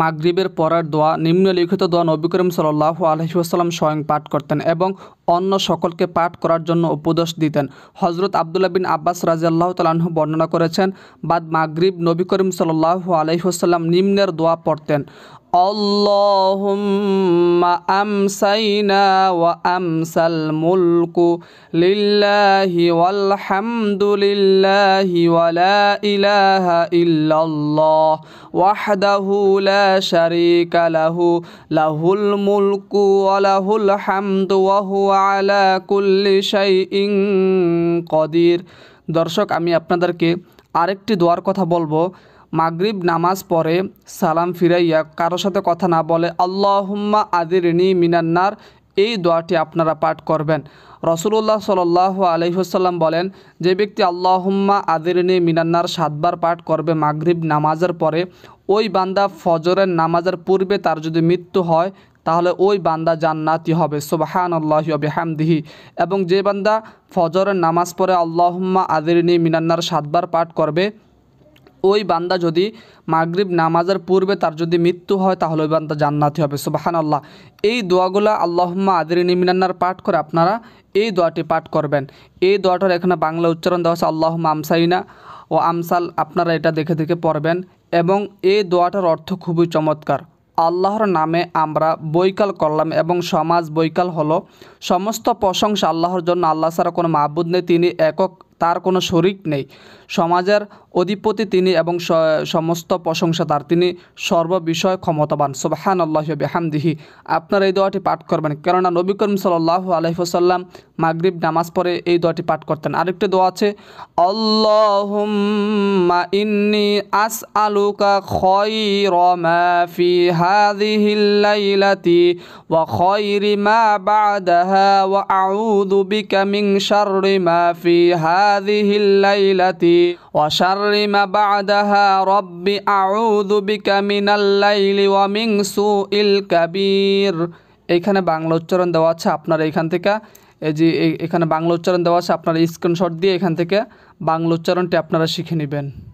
মাগরিবের পরের দোয়া নিম্নলিখিত দোয়া নবী করিম সাল্লাহ আলহিউসাল্লাম স্বয়ং পাঠ করতেন এবং অন্য সকলকে পাঠ করার জন্য উপদেশ দিতেন হজরত আবদুল্লা বিন আব্বাস রাজিয়াল্লাহ তালাহু বর্ণনা করেছেন বাদ মাগরিব নবী করিম সাল্লাহ আলহিহাসাল্লাম নিম্নের দোয়া পড়তেন اللهم أمسينا وأمسى الملك لله والحمد لله ولا إله إلا الله وحده لا شريك له له الملك وله الحمد وهو على كل شيء قدير দর্শক আমি আপনাদেরকে আরেকটি দোয়ার কথা বলবো মাগরিব নামাজ পরে সালাম ফিরাইয়া কারো সাথে কথা না বলে আল্লাহম্মা আদিরিনী মিনান্নার এই দোয়াটি আপনারা পাঠ করবেন রসুল্লাহ সাল আলহিহসাল্লাম বলেন যে ব্যক্তি আল্লাহম্মা আদিরিনী মিনান্নার সাতবার পাঠ করবে মাগরিব নামাজের পরে ওই বান্দা ফজরের নামাজের পূর্বে তার যদি মৃত্যু হয় তাহলে ওই বান্দা জান্নাতি হবে সুবাহান আল্লাহামদিহি এবং যে বান্দা ফজরের নামাজ পরে আল্লাহম্মা আদিরিনী মিনান্নার সাতবার পাঠ করবে ওই বান্দা যদি মাগরিব নামাজের পূর্বে তার যদি মৃত্যু হয় তাহলে ওই বান্দা জান্নাতি হবে সুবাহান আল্লাহ এই দোয়াগুলা আল্লাহম্মা আদিরিনী মিনান্নার পাঠ করে আপনারা এই দোয়াটি পাঠ করবেন এই দোয়াটার এখানে বাংলা উচ্চারণ দেওয়া হচ্ছে আল্লাহম্মা আমসাইনা ও আমসাল আপনারা এটা দেখে দেখে পড়বেন এবং এই দোয়াটার অর্থ খুবই চমৎকার আল্লাহর নামে আমরা বৈকাল করলাম এবং সমাজ বৈকাল হলো সমস্ত প্রশংসা আল্লাহর জন্য আল্লাহ ছাড়া কোনো মাহবুদ নেই তিনি একক তার কোনো শরিক নেই সমাজের অধিপতি তিনি এবং সমস্ত প্রশংসা তার তিনি সর্ববিষয় ক্ষমতাবান সোবাহান বেহামদিহি আপনারা এই দোয়াটি পাঠ করবেন কেননা নবী করিম সাল্লাহ আলহিহসাল্লাম মাগরিব নামাজ পরে এই দোয়াটি পাঠ করতেন আরেকটি দোয়া আছে আল্লাহুম্মা ইন্নি আস আলুকা মা ওয়া هذه الليلة وشر ما بعدها رب أعوذ بك من الليل ومن سوء الكبير এখানে বাংলা উচ্চারণ দেওয়া আছে আপনার এখান থেকে এই যে এখানে বাংলা উচ্চারণ দেওয়া আছে আপনারা স্ক্রিনশট দিয়ে এখান থেকে বাংলা উচ্চারণটি আপনারা শিখে নেবেন